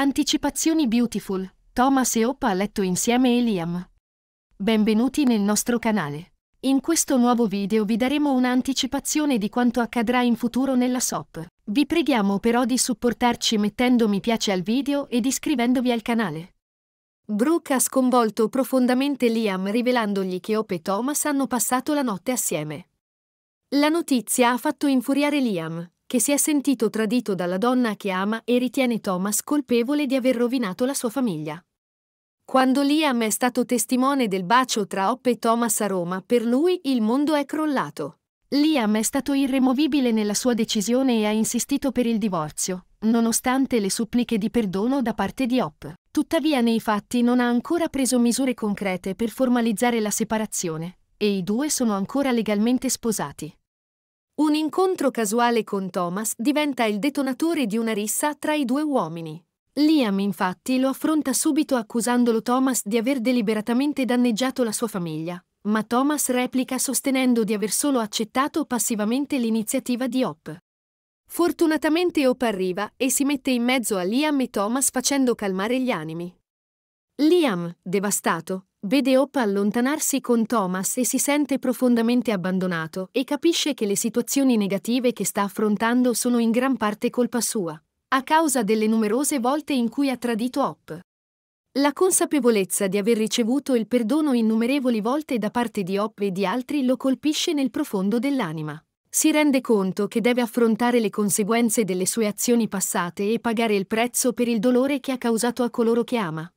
Anticipazioni Beautiful. Thomas e Opa a letto insieme e Liam. Benvenuti nel nostro canale. In questo nuovo video vi daremo un'anticipazione di quanto accadrà in futuro nella SOP. Vi preghiamo però di supportarci mettendo mi piace al video ed iscrivendovi al canale. Brooke ha sconvolto profondamente Liam rivelandogli che Op e Thomas hanno passato la notte assieme. La notizia ha fatto infuriare Liam, che si è sentito tradito dalla donna che ama e ritiene Thomas colpevole di aver rovinato la sua famiglia. Quando Liam è stato testimone del bacio tra Hoppe e Thomas a Roma, per lui il mondo è crollato. Liam è stato irremovibile nella sua decisione e ha insistito per il divorzio, nonostante le suppliche di perdono da parte di Hop. Tuttavia nei fatti non ha ancora preso misure concrete per formalizzare la separazione, e i due sono ancora legalmente sposati. Un incontro casuale con Thomas diventa il detonatore di una rissa tra i due uomini. Liam infatti lo affronta subito accusandolo Thomas di aver deliberatamente danneggiato la sua famiglia, ma Thomas replica sostenendo di aver solo accettato passivamente l'iniziativa di Hop. Fortunatamente Hop arriva e si mette in mezzo a Liam e Thomas facendo calmare gli animi. Liam, devastato, Vede Hope allontanarsi con Thomas e si sente profondamente abbandonato e capisce che le situazioni negative che sta affrontando sono in gran parte colpa sua, a causa delle numerose volte in cui ha tradito Hope. La consapevolezza di aver ricevuto il perdono innumerevoli volte da parte di Hope e di altri lo colpisce nel profondo dell'anima. Si rende conto che deve affrontare le conseguenze delle sue azioni passate e pagare il prezzo per il dolore che ha causato a coloro che ama.